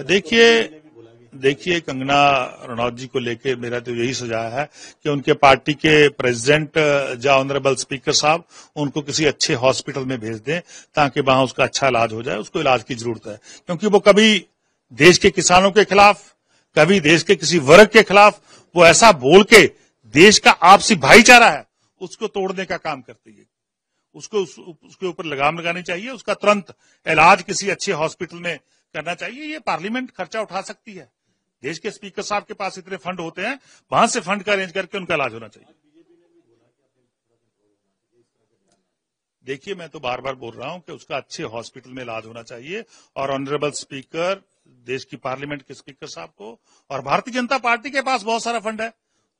देखिए देखिए कंगना रनौत जी को लेके मेरा तो यही सुझाव है कि उनके पार्टी के प्रेसिडेंट या ऑनरेबल स्पीकर साहब उनको किसी अच्छे हॉस्पिटल में भेज दें ताकि वहां उसका अच्छा इलाज हो जाए उसको इलाज की जरूरत है क्योंकि वो कभी देश के किसानों के खिलाफ कभी देश के किसी वर्ग के खिलाफ वो ऐसा बोल के देश का आपसी भाईचारा है उसको तोड़ने का काम करती है उसको उस, उसके ऊपर लगाम लगानी चाहिए उसका तुरंत इलाज किसी अच्छे हॉस्पिटल में करना चाहिए ये पार्लियामेंट खर्चा उठा सकती है देश के स्पीकर साहब के पास इतने फंड होते हैं वहां से फंड का अरेंज करके उनका इलाज होना चाहिए देखिए मैं तो बार बार बोल रहा हूं कि उसका अच्छे हॉस्पिटल में इलाज होना चाहिए और ऑनरेबल स्पीकर देश की पार्लियामेंट के स्पीकर साहब को और भारतीय जनता पार्टी के पास बहुत सारा फंड है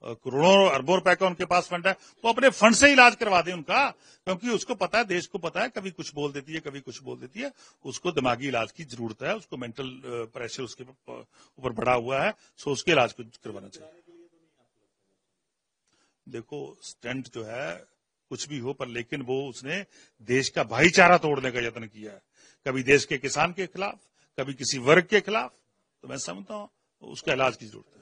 करोड़ों अरबों रुपए का उनके पास फंड है तो अपने फंड से इलाज करवा दें उनका क्योंकि उसको पता है देश को पता है कभी कुछ बोल देती है कभी कुछ बोल देती है उसको दिमागी इलाज की जरूरत है उसको मेंटल प्रेशर उसके ऊपर बढ़ा हुआ है सो उसके इलाज को करवाना चाहिए देखो स्टंट जो है कुछ भी हो पर लेकिन वो उसने देश का भाईचारा तोड़ने का यत्न किया है कभी देश के किसान के खिलाफ कभी किसी वर्ग के खिलाफ तो मैं समझता हूं उसका इलाज की जरूरत है